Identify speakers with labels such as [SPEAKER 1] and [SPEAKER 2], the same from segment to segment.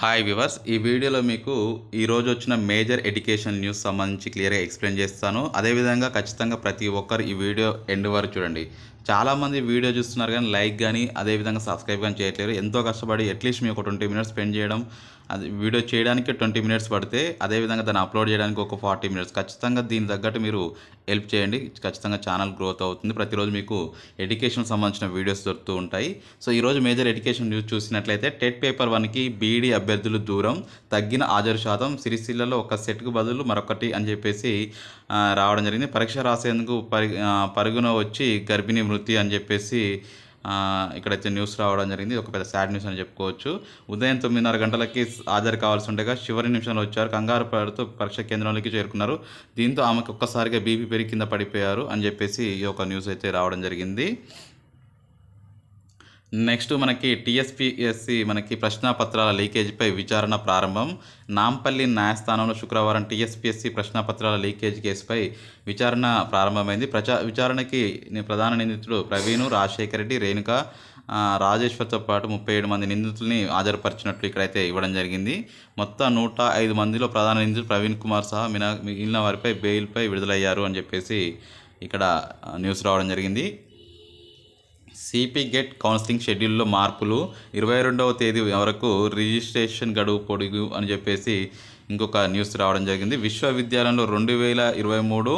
[SPEAKER 1] hi viewers ఈ వీడియోలో మీకు ఈరోజు వచ్చిన మేజర్ ఎడ్యుకేషన్ న్యూస్ సంబంధించి క్లియర్గా ఎక్స్ప్లెయిన్ చేస్తాను అదేవిధంగా ఖచ్చితంగా ప్రతి ఒక్కరు ఈ వీడియో ఎండ్ వరకు చూడండి చాలామంది వీడియో చూస్తున్నారు కానీ లైక్ కానీ అదేవిధంగా సబ్స్క్రైబ్ కానీ చేయట్లేరు ఎంతో కష్టపడి అట్లీస్ట్ మీకు ఒక ట్వంటీ మినిట్స్ స్పెండ్ చేయడం అది వీడియో చేయడానికి ట్వంటీ మినిట్స్ పడితే అదేవిధంగా దాన్ని అప్లోడ్ చేయడానికి ఒక ఫార్టీ మినిట్స్ ఖచ్చితంగా దీని తగ్గట్టు మీరు హెల్ప్ చేయండి ఖచ్చితంగా ఛానల్ గ్రోత్ అవుతుంది ప్రతిరోజు మీకు ఎడ్యుకేషన్ సంబంధించిన వీడియోస్ దొరుకుతూ ఉంటాయి సో ఈరోజు మేజర్ ఎడ్యుకేషన్ న్యూస్ చూసినట్లయితే టెట్ పేపర్ వన్కి బీఈడి అభ్యర్థులు దూరం తగ్గిన హాజరు శాతం సిరిసిల్లలో ఒక సెట్కు బదులు మరొకటి అని చెప్పేసి రావడం జరిగింది పరీక్ష రాసేందుకు పరి పరుగున వచ్చి గర్భిణీ మృతి అని చెప్పేసి ఇక్కడైతే న్యూస్ రావడం జరిగింది ఒక పెద్ద సాడ్ న్యూస్ అని చెప్పుకోవచ్చు ఉదయం తొమ్మిదిన్నర గంటలకి హాజరు కావాల్సి ఉండగా చివరి నిమిషంలో వచ్చారు కంగారు పడుతూ పరీక్ష కేంద్రంలోకి చేరుకున్నారు దీంతో ఆమెకు ఒక్కసారిగా బీపీ పెరిగి కింద పడిపోయారు అని చెప్పేసి ఈ యొక్క న్యూస్ అయితే రావడం జరిగింది నెక్స్ట్ మనకి టీఎస్పీఎస్సి మనకి పత్రాల లీకేజీపై విచారణ ప్రారంభం నాంపల్లి న్యాయస్థానంలో శుక్రవారం ప్రశ్న పత్రాల లీకేజ్ కేసుపై విచారణ ప్రారంభమైంది ప్రచా విచారణకి ప్రధాన నిందితుడు ప్రవీణ్ రాజశేఖర రెడ్డి రేణుక రాజేశ్వర్తో పాటు ముప్పై ఏడు మంది నిందితుల్ని హాజరుపరిచినట్లు ఇక్కడైతే ఇవ్వడం జరిగింది మొత్తం నూట ఐదు మందిలో ప్రధాన నిందితుడు ప్రవీణ్ కుమార్ సహా మిన మిగిలిన వారిపై బెయిల్పై విడుదలయ్యారు అని చెప్పేసి ఇక్కడ న్యూస్ రావడం జరిగింది సిపి గెట్ కౌన్సిలింగ్ షెడ్యూల్లో మార్పులు ఇరవై రెండవ తేదీ వరకు రిజిస్ట్రేషన్ గడువు పొడుగు అని చెప్పేసి ఇంకొక న్యూస్ రావడం జరిగింది విశ్వవిద్యాలయంలో రెండు వేల ఇరవై మూడు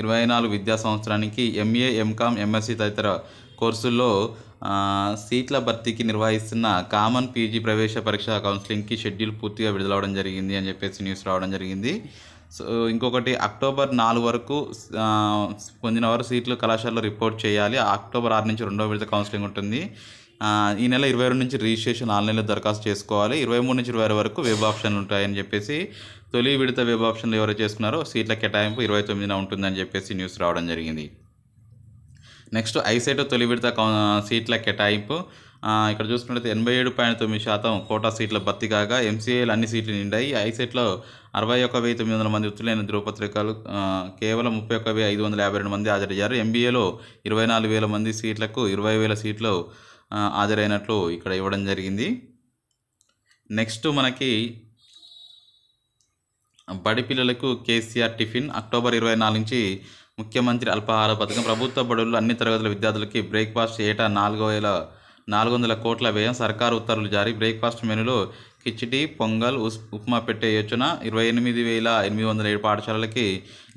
[SPEAKER 1] ఇరవై నాలుగు విద్యా సంవత్సరానికి ఎంఏ ఎంకామ్ ఎంఎస్సి తదితర కోర్సుల్లో సీట్ల భర్తీకి నిర్వహిస్తున్న కామన్ పీజీ ప్రవేశ పరీక్ష కౌన్సిలింగ్కి షెడ్యూల్ పూర్తిగా విడుదలవడం జరిగింది అని చెప్పేసి న్యూస్ రావడం జరిగింది సో ఇంకొకటి అక్టోబర్ నాలుగు వరకు పొందిన వారు సీట్లు కళాశాలలో రిపోర్ట్ చేయాలి అక్టోబర్ ఆరు నుంచి రెండో విడత కౌన్సిలింగ్ ఉంటుంది ఈ నెల ఇరవై రెండు నుంచి రిజిస్ట్రేషన్ ఆన్లైన్లో దరఖాస్తు చేసుకోవాలి ఇరవై మూడు నుంచి ఇరవై ఆరు వరకు వెబ్ ఆప్షన్లు ఉంటాయని చెప్పేసి తొలి విడత వెబ్ ఆప్షన్లు ఎవరు చేసుకున్నారో సీట్ల కేటాయింపు ఇరవై తొమ్మిదిన ఉంటుందని చెప్పేసి న్యూస్ రావడం జరిగింది నెక్స్ట్ ఐసెట్ తొలి విడత సీట్ల కేటాయింపు ఇక్కడ చూసుకున్నట్లయితే ఎనభై ఏడు పాయింట్ తొమ్మిది శాతం కోటా సీట్ల భర్తీ కాగా ఎంసీఏలు అన్ని సీట్లు నిండాయి ఐసెట్లో అరవై ఒక్క వెయ్యి తొమ్మిది వందల మంది ఉత్తులైన ధృవపత్రికలు కేవలం ముప్పై ఒక్క వెయ్యి ఐదు వందల యాభై రెండు మంది హాజరయ్యారు ఎంబీఏలో ఇరవై నాలుగు వేల మంది సీట్లకు ఇరవై వేల సీట్లు హాజరైనట్లు ఇక్కడ ఇవ్వడం జరిగింది నెక్స్ట్ మనకి బడి పిల్లలకు కేసీఆర్ టిఫిన్ అక్టోబర్ ఇరవై నాలుగు నుంచి ముఖ్యమంత్రి అల్పాహార పథకం ప్రభుత్వ బడుల్లో అన్ని తరగతుల విద్యార్థులకి బ్రేక్ఫాస్ట్ ఏటా నాలుగు వేల నాలుగు వందల కోట్ల వ్యయం సర్కారు ఉత్తర్వులు జారీ బ్రేక్ఫాస్ట్ మెనూలో కిచిడి పొంగల్ ఉప్మా పెట్టే యోచన ఇరవై ఎనిమిది వేల ఎనిమిది వందల ఏడు పాఠశాలలకి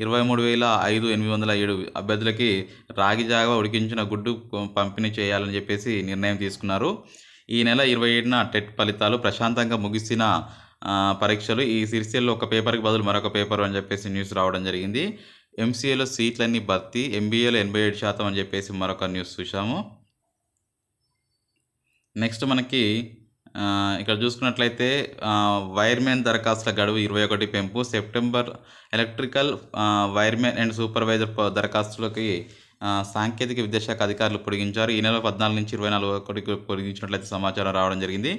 [SPEAKER 1] ఇరవై మూడు వేల ఐదు ఎనిమిది వందల ఏడు అభ్యర్థులకి రాగి జాగ ఉడికించిన గుడ్డు పంపిణీ చేయాలని చెప్పేసి నిర్ణయం తీసుకున్నారు ఈ నెల ఇరవై ఏడున టెట్ ఫలితాలు ప్రశాంతంగా ముగిసిన పరీక్షలు ఈ సిరిసిల్లో ఒక పేపర్కి బదులు మరొక పేపర్ అని చెప్పేసి న్యూస్ రావడం జరిగింది ఎంసీఏలో సీట్లన్నీ భర్తీ ఎంబీఏలో ఎనభై ఏడు శాతం అని చెప్పేసి మరొక న్యూస్ చూసాము నెక్స్ట్ మనకి ఇక్కడ చూసుకున్నట్లయితే వైర్మెన్ దరఖాస్తుల గడువు ఇరవై ఒకటి పెంపు September electrical wiremen and supervisor దరఖాస్తులకి సాంకేతిక విద్యాశాఖ అధికారులు పొడిగించారు ఈ నెల పద్నాలుగు నుంచి ఇరవై నాలుగు ఒకటి పొడిగించినట్లయితే సమాచారం రావడం జరిగింది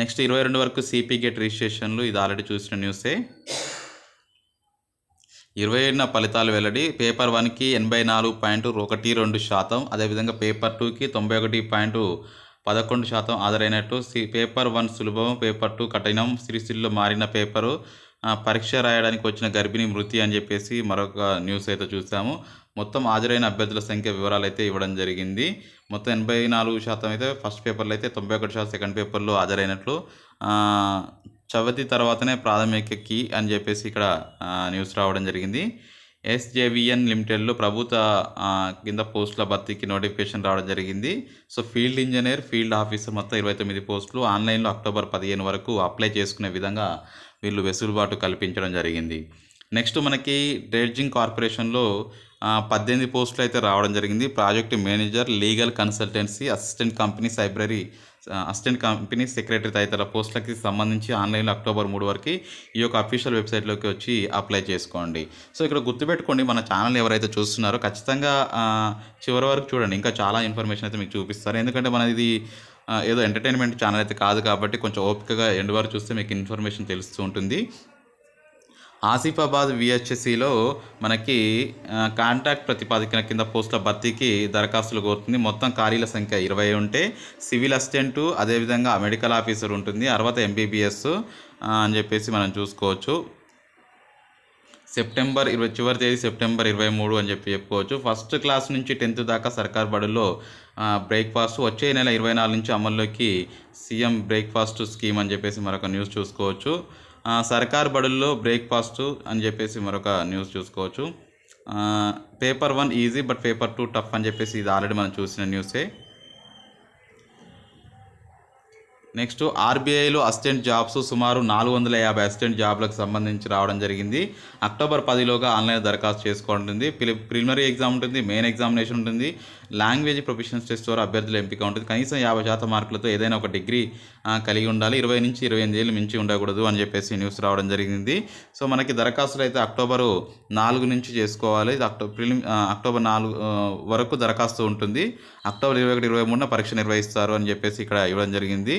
[SPEAKER 1] నెక్స్ట్ ఇరవై రెండు వరకు సిపి గేట్ రిజిస్ట్రేషన్లు ఇది ఆల్రెడీ చూసిన న్యూసే ఇరవై ఏడున ఫలితాలు వెల్లడి పేపర్ వన్కి ఎనభై నాలుగు పాయింట్ ఒకటి రెండు శాతం అదేవిధంగా పేపర్ టూకి తొంభై ఒకటి పాయింట్ పదకొండు శాతం హాజరైనట్టు పేపర్ వన్ సులభం పేపర్ టూ కఠినం సిరిసిల్లో మారిన పేపరు పరీక్ష రాయడానికి వచ్చిన గర్భిణి మృతి అని చెప్పేసి మరొక న్యూస్ అయితే చూసాము మొత్తం హాజరైన అభ్యర్థుల సంఖ్య వివరాలు అయితే ఇవ్వడం జరిగింది మొత్తం ఎనభై నాలుగు శాతం అయితే ఫస్ట్ పేపర్లో అయితే తొంభై ఒకటి శాతం సెకండ్ పేపర్లో హాజరైనట్లు చవతి తర్వాతనే ప్రాథమిక కీ అని చెప్పేసి ఇక్కడ న్యూస్ రావడం జరిగింది ఎస్జేవిఎన్ లిమిటెడ్లో ప్రభుత్వ కింద పోస్టుల భర్తీకి నోటిఫికేషన్ రావడం జరిగింది so field engineer field officer మొత్తం ఇరవై తొమ్మిది పోస్టులు ఆన్లైన్లో అక్టోబర్ పదిహేను వరకు అప్లై చేసుకునే విధంగా వీళ్ళు వెసులుబాటు కల్పించడం జరిగింది నెక్స్ట్ మనకి డ్రెడ్జింగ్ కార్పొరేషన్లో పద్దెనిమిది పోస్టులు అయితే రావడం జరిగింది project manager legal consultancy assistant company library assistant company secretary తదితర పోస్టులకి సంబంధించి ఆన్లైన్లో అక్టోబర్ మూడు వరకు ఈ యొక్క అఫీషియల్ వెబ్సైట్లోకి వచ్చి అప్లై చేసుకోండి సో ఇక్కడ గుర్తుపెట్టుకోండి మన ఛానల్ ఎవరైతే చూస్తున్నారో ఖచ్చితంగా చివరి వరకు చూడండి ఇంకా చాలా ఇన్ఫర్మేషన్ అయితే మీకు చూపిస్తారు ఎందుకంటే మన ఇది ఏదో ఎంటర్టైన్మెంట్ ఛానల్ అయితే కాదు కాబట్టి కొంచెం ఓపికగా ఎండ్ వరకు చూస్తే మీకు ఇన్ఫర్మేషన్ తెలుస్తూ ఉంటుంది ఆసిఫాబాద్ విహెచ్సిలో మనకి కాంట్రాక్ట్ ప్రతిపాదికన కింద పోస్టుల భర్తీకి దరఖాస్తులు కోరుతుంది మొత్తం ఖాళీల సంఖ్య ఇరవై ఉంటే సివిల్ అసిస్టెంటు అదేవిధంగా మెడికల్ ఆఫీసర్ ఉంటుంది తర్వాత ఎంబీబీఎస్ అని చెప్పేసి మనం చూసుకోవచ్చు సెప్టెంబర్ ఇరవై చివరి తేదీ సెప్టెంబర్ ఇరవై మూడు అని చెప్పి చెప్పుకోవచ్చు ఫస్ట్ క్లాస్ నుంచి టెన్త్ దాకా సర్కార్ బడుల్లో బ్రేక్ఫాస్ట్ వచ్చే నెల ఇరవై నాలుగు నుంచి అమల్లోకి సీఎం బ్రేక్ఫాస్ట్ స్కీమ్ అని చెప్పేసి మరొక న్యూస్ చూసుకోవచ్చు సర్కార్ బడుల్లో బ్రేక్ఫాస్ట్ అని చెప్పేసి మరొక న్యూస్ చూసుకోవచ్చు paper one easy but paper two tough అని చెప్పేసి ఇది ఆల్రెడీ మనం చూసిన న్యూసే నెక్స్ట్ ఆర్బీఐలో అసిస్టెంట్ జాబ్స్ సుమారు నాలుగు వందల యాభై అసిస్టెంట్ జాబ్లకు సంబంధించి రావడం జరిగింది అక్టోబర్ పదిలోగా ఆన్లైన్ దరఖాస్తు ప్రి ప్రిలిమరీ ఎగ్జామ్ ఉంటుంది మెయిన్ ఎగ్జామినేషన్ ఉంటుంది లాంగ్వేజ్ ప్రొఫెషనల్స్ టెస్ట్ ద్వారా అభ్యర్థుల ఎంపిక ఉంటుంది కనీసం యాభై శాతం మార్కులతో ఏదైనా ఒక డిగ్రీ కలిగి ఉండాలి ఇరవై నుంచి ఇరవై ఎనిమిది ఏళ్ళు మించి ఉండకూడదు అని చెప్పేసి న్యూస్ రావడం జరిగింది సో మనకి దరఖాస్తులు అయితే అక్టోబరు నాలుగు నుంచి చేసుకోవాలి అక్టో ప్రిలిమ్ అక్టోబర్ నాలుగు వరకు దరఖాస్తు ఉంటుంది అక్టోబర్ ఇరవై ఒకటి ఇరవై మూడున పరీక్ష నిర్వహిస్తారు అని చెప్పేసి ఇక్కడ ఇవ్వడం జరిగింది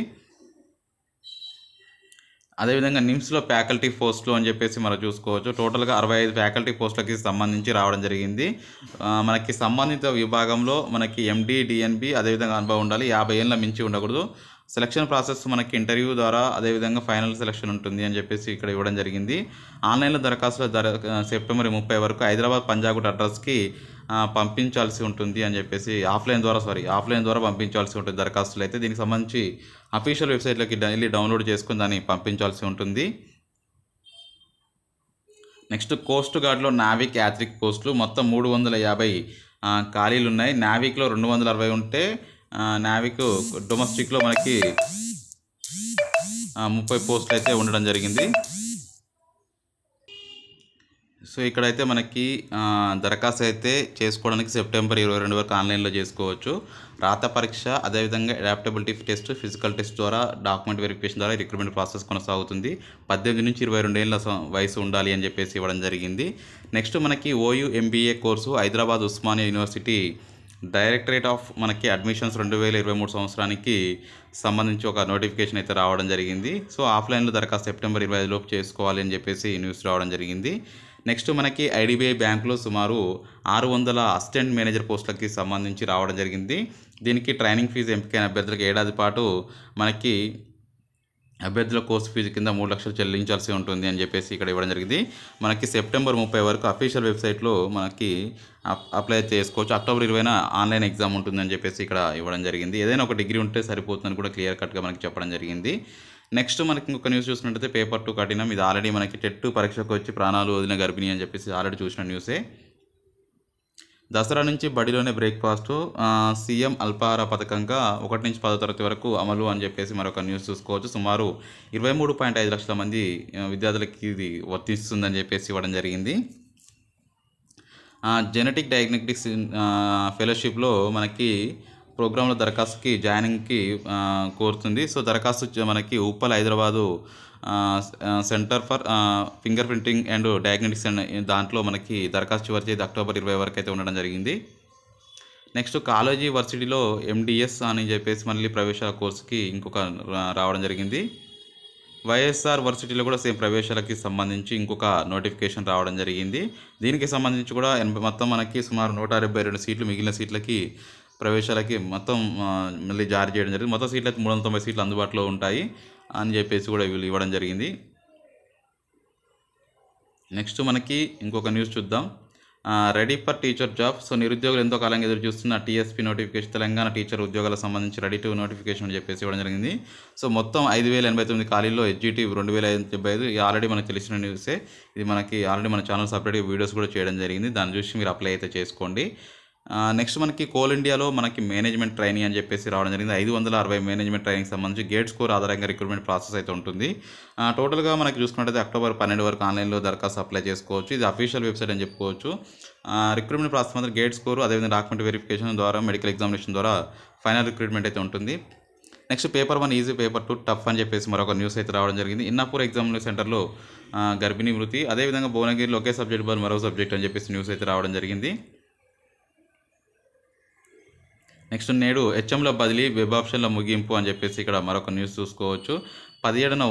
[SPEAKER 1] అదేవిధంగా నిమ్స్లో ఫ్యాకల్టీ పోస్టులు అని చెప్పేసి మనం చూసుకోవచ్చు టోటల్గా అరవై ఐదు ఫ్యాకల్టీ పోస్టులకి సంబంధించి రావడం జరిగింది మనకి సంబంధిత విభాగంలో మనకి ఎండి డిఎన్బి అదేవిధంగా అనుభవం ఉండాలి యాభై ఏళ్ళ మించి ఉండకూడదు సెలక్షన్ ప్రాసెస్ మనకి ఇంటర్వ్యూ ద్వారా అదేవిధంగా ఫైనల్ సెలక్షన్ ఉంటుంది అని చెప్పేసి ఇక్కడ ఇవ్వడం జరిగింది ఆన్లైన్లో దరఖాస్తుల దర సెప్టెంబర్ ముప్పై వరకు హైదరాబాద్ పంజాగుట్ అడ్రస్కి పంపించాల్సి ఉంటుంది అని చెప్పేసి ఆఫ్లైన్ ద్వారా సారీ ఆఫ్లైన్ ద్వారా పంపించాల్సి ఉంటుంది దరఖాస్తులు అయితే దీనికి సంబంధించి అఫీషియల్ వెబ్సైట్లోకి డైలీ డౌన్లోడ్ చేసుకుని దాన్ని పంపించాల్సి ఉంటుంది నెక్స్ట్ కోస్ట్ గార్డ్లో నావిక్ యాత్రిక్ పోస్టులు మొత్తం మూడు వందల యాభై ఖాళీలు ఉన్నాయి నావిక్లో రెండు వందల అరవై ఉంటే నావిక్ డొమెస్టిక్లో మనకి ముప్పై పోస్టులు అయితే ఉండడం జరిగింది సో ఇక్కడైతే మనకి దరఖాస్తు అయితే చేసుకోవడానికి సెప్టెంబర్ ఇరవై రెండు వరకు ఆన్లైన్లో చేసుకోవచ్చు రాత పరీక్ష అదేవిధంగా అడాప్టబిలిటీ టెస్ట్ ఫిజికల్ టెస్ట్ ద్వారా డాక్యుమెంట్ వెరిఫికేషన్ ద్వారా రిక్రూట్మెంట్ ప్రాసెస్ కొనసాగుతుంది పద్దెనిమిది నుంచి ఇరవై రెండు ఏళ్ళ వయసు ఉండాలి అని చెప్పేసి ఇవ్వడం జరిగింది నెక్స్ట్ మనకి OU MBA course Hyderabad Osmania university directorate of మనకి అడ్మిషన్స్ రెండు వేల ఇరవై మూడు సంవత్సరానికి సంబంధించి ఒక నోటిఫికేషన్ అయితే రావడం జరిగింది సో ఆఫ్లైన్లో దరఖాస్తు సెప్టెంబర్ ఇరవై ఐదులోపు చేసుకోవాలి అని చెప్పేసి న్యూస్ రావడం జరిగింది నెక్స్ట్ మనకి ఐడిబిఐ బ్యాంకులో సుమారు ఆరు వందల అసిస్టెంట్ మేనేజర్ పోస్టులకి సంబంధించి రావడం జరిగింది దీనికి ట్రైనింగ్ ఫీజు ఎంపికైన అభ్యర్థులకు ఏడాది పాటు మనకి అభ్యర్థుల కోర్సు ఫీజు కింద మూడు లక్షలు చెల్లించాల్సి ఉంటుంది అని చెప్పేసి ఇక్కడ ఇవ్వడం జరిగింది మనకి సెప్టెంబర్ ముప్పై వరకు అఫీషియల్ వెబ్సైట్లో మనకి అప్లై చేసుకోవచ్చు అక్టోబర్ ఇరవైన ఆన్లైన్ ఎగ్జామ్ ఉంటుందని చెప్పేసి ఇక్కడ ఇవ్వడం జరిగింది ఏదైనా ఒక డిగ్రీ ఉంటే సరిపోతుందని కూడా క్లియర్ కట్గా మనకి చెప్పడం జరిగింది నెక్స్ట్ మనకి ఇంకొక న్యూస్ చూసినట్టయితే పేపర్ టూ కఠినం ఇది ఆల్రెడీ మనకి టెట్ పరీక్షకు వచ్చి ప్రాణాలు వదిలిన గర్భిణి అని చెప్పేసి ఆల్రెడీ చూసిన న్యూసే దసరా నుంచి బడిలోనే బ్రేక్ఫాస్ట్ సీఎం అల్పాహార పథకంగా ఒకటి నుంచి పదో తరగతి వరకు అమలు అని చెప్పేసి మరొక న్యూస్ చూసుకోవచ్చు సుమారు ఇరవై మూడు పాయింట్ ఐదు లక్షల మంది విద్యార్థులకి ఇది వర్తిస్తుందని చెప్పేసి ఇవ్వడం జరిగింది జెనెటిక్ డయాగ్నెటిక్స్ ఫెలోషిప్లో మనకి ప్రోగ్రాంలో దరఖాస్తుకి జాయినింగ్కి కోరుతుంది సో దరఖాస్తు మనకి Uppal Hyderabad centre for fingerprinting and diagnostics and దాంట్లో మనకి దరఖాస్తు చివరి చేసి అక్టోబర్ ఇరవై వరకు అయితే ఉండడం జరిగింది నెక్స్ట్ కాలేజీ వర్సిటీలో ఎండిఎస్ అని చెప్పేసి మళ్ళీ ప్రవేశాల కోర్సుకి ఇంకొక రావడం జరిగింది వైఎస్ఆర్ వర్సిటీలో కూడా సేమ్ ప్రవేశాలకి సంబంధించి ఇంకొక నోటిఫికేషన్ రావడం జరిగింది దీనికి సంబంధించి కూడా ఎనభై మొత్తం మనకి సుమారు నూట సీట్లు మిగిలిన సీట్లకి ప్రవేశాలకి మొత్తం మళ్ళీ జారీ చేయడం జరిగింది మొత్తం అయితే మూడు వందల తొంభై సీట్లు అందుబాటులో ఉంటాయి అని చెప్పేసి కూడా వీళ్ళు ఇవ్వడం జరిగింది నెక్స్ట్ మనకి ఇంకొక న్యూస్ చూద్దాం ready for teacher job so నిరుద్యోగులు ఎంతో కాలంగా ఎదురు చూస్తున్న టీఎస్పీ నోటిఫికేషన్ తెలంగాణ టీచర్ ఉద్యోగాలకు సంబంధించి రెడీ టు నోటిఫికేషన్ అని చెప్పేసి ఇవ్వడం జరిగింది సో మొత్తం ఐదు వేల ఎనభై తొమ్మిది ఖాళీల్లో హెచ్జిటి రెండు వేల డెబ్బై ఐదు ఆల్రెడీ మనకు తెలిసిన న్యూసే ఇది మనకి ఆల్రెడీ మన ఛానల్ సపరేట్గా వీడియోస్ కూడా చేయడం జరిగింది దాన్ని చూసి మీరు అప్లై అయితే చేసుకోండి నెక్స్ట్ మనకి కోల్ ఇండియాలో మనకి మేనేజ్మెంట్ ట్రైనింగ్ అని చెప్పేసి రావడం జరిగింది ఐదు వందల అరవై మేనేజ్మెంట్ ట్రైనింగ్ సంబంధించి గేట్ స్కోర్ ఆధారంగా రిక్రూట్మెంట్ ప్రాసెస్ అయితే ఉంటుంది టోటల్గా మనకి చూసుకున్నట్టయితే అక్టోబర్ పన్నెండు వరకు ఆన్లైన్లో దరఖాస్తు అప్లై చేసుకోవచ్చు ఇది అఫీషియల్ వెబ్సైట్ అని చెప్పుకోవచ్చు రిక్రూట్మెంట్ ప్రాసెస్ మాత్రం గేట్ స్కోర్ అదేవిధంగా డాక్యుమెంట్ వెరిఫికేషన్ ద్వారా మెడికల్ ఎగ్జామినేషన్ ద్వారా ఫైనల్ రిక్రూట్మెంట్ అయితే ఉంటుంది next paper one easy paper two tough అని చెప్పేసి మరొక న్యూస్ అయితే రావడం జరిగింది ఇన్నాపూర్ ఎగ్జామ్ సెంటర్లో గర్భిణీ మృతి అదేవిధంగా భువనగిరిలో ఒకే సబ్జెక్ట్ బార్ మరో సబ్జెక్ట్ అని చెప్పేసి న్యూస్ అయితే రావడం జరిగింది నెక్స్ట్ నేడు హెచ్ఎంలో బదిలీ వెబ్ ఆప్షన్లో ముగింపు అని చెప్పేసి ఇక్కడ మరొక న్యూస్ చూసుకోవచ్చు పదిహేడున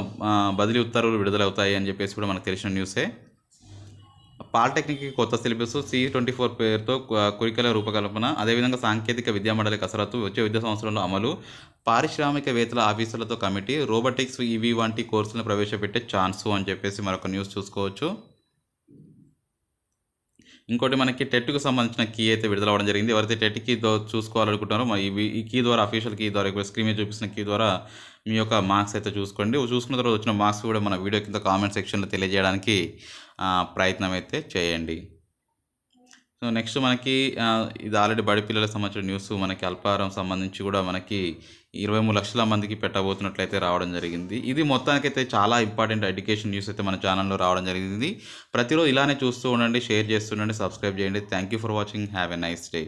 [SPEAKER 1] బదిలీ ఉత్తర్వులు విడుదలవుతాయి అని చెప్పేసి కూడా మనకు తెలిసిన న్యూసే పాలిటెక్నిక్ కొత్త సిలబస్ సి ట్వంటీ ఫోర్ పేరుతో కురికల రూపకల్పన అదేవిధంగా సాంకేతిక విద్యా మండలి కసరత్తు వచ్చే విద్యా సంవత్సరంలో అమలు పారిశ్రామికవేత్తల ఆఫీసులతో కమిటీ రోబోటిక్స్ ఇవి వంటి కోర్సులను ప్రవేశపెట్టే ఛాన్సు అని చెప్పేసి మరొక న్యూస్ చూసుకోవచ్చు ఇంకోటి మనకి టెట్కు సంబంధించిన కీ అయితే విడుదల అవ్వడం జరిగింది ఎవరైతే టెట్ కీ చూసుకోవాలనుకుంటారో ఈ కీ ద్వారా అఫీషియల్ కీ ద్వారా ఇప్పుడు స్క్రీన్ మీద చూపిస్తున్న కీ ద్వారా మీ యొక్క మార్క్స్ అయితే చూసుకోండి చూసుకున్న తర్వాత వచ్చిన మార్క్స్ కూడా మన వీడియో కింద కామెంట్ సెక్షన్లో తెలియజేయడానికి ప్రయత్నం అయితే చేయండి సో నెక్స్ట్ మనకి ఇది ఆల్రెడీ బడి పిల్లలకు సంబంధించిన న్యూస్ మనకి అల్పారం సంబంధించి కూడా మనకి ఇరవై మూడు లక్షల మందికి పెట్టబోతున్నట్లయితే రావడం జరిగింది ఇది మొత్తానికి అయితే చాలా ఇంపార్టెంట్ ఎడ్యుకేషన్ న్యూస్ అయితే మన ఛానల్లో రావడం జరిగింది ప్రతిరోజు ఇలానే చూస్తూ ఉండండి షేర్ చేస్తుండండి సబ్స్క్రైబ్ చేయండి thank you for watching have a nice day